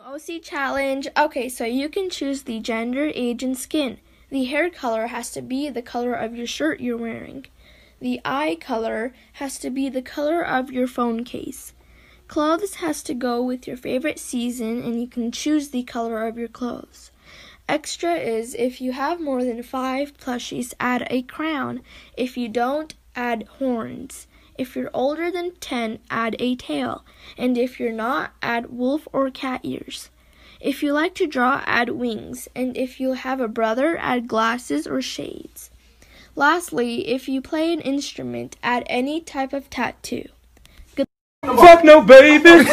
OC challenge. Okay, so you can choose the gender, age, and skin. The hair color has to be the color of your shirt you're wearing. The eye color has to be the color of your phone case. Clothes has to go with your favorite season, and you can choose the color of your clothes. Extra is if you have more than five plushies, add a crown. If you don't, add horns. If you're older than 10, add a tail, and if you're not, add wolf or cat ears. If you like to draw, add wings, and if you have a brother, add glasses or shades. Lastly, if you play an instrument, add any type of tattoo. Good- Fuck no, baby!